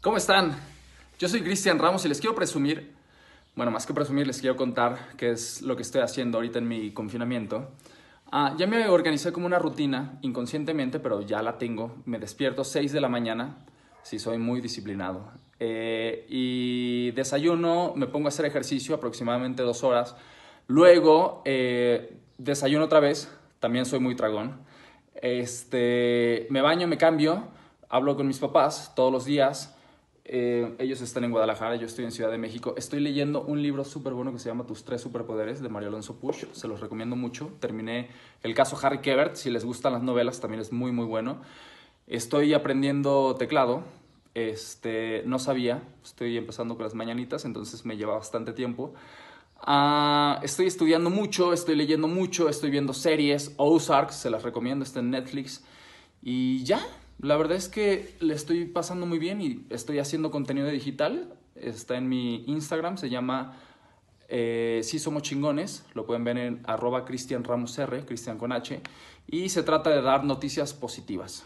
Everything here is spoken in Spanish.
¿Cómo están? Yo soy Cristian Ramos y les quiero presumir, bueno, más que presumir, les quiero contar qué es lo que estoy haciendo ahorita en mi confinamiento. Ah, ya me organizé como una rutina, inconscientemente, pero ya la tengo. Me despierto 6 de la mañana, si soy muy disciplinado. Eh, y desayuno, me pongo a hacer ejercicio aproximadamente dos horas. Luego, eh, desayuno otra vez, también soy muy tragón. Este, me baño, me cambio, hablo con mis papás todos los días eh, ellos están en Guadalajara, yo estoy en Ciudad de México. Estoy leyendo un libro súper bueno que se llama Tus tres superpoderes de Mario Alonso Push. Se los recomiendo mucho. Terminé el caso Harry Kebert. Si les gustan las novelas, también es muy, muy bueno. Estoy aprendiendo teclado. Este, no sabía. Estoy empezando con las mañanitas, entonces me lleva bastante tiempo. Ah, estoy estudiando mucho, estoy leyendo mucho, estoy viendo series. Ozark, se las recomiendo, está en Netflix. Y ya, la verdad es que le estoy pasando muy bien y estoy haciendo contenido digital. Está en mi Instagram, se llama eh, Sí Somos Chingones. Lo pueden ver en arroba Cristian Ramos R, Cristian con H. Y se trata de dar noticias positivas.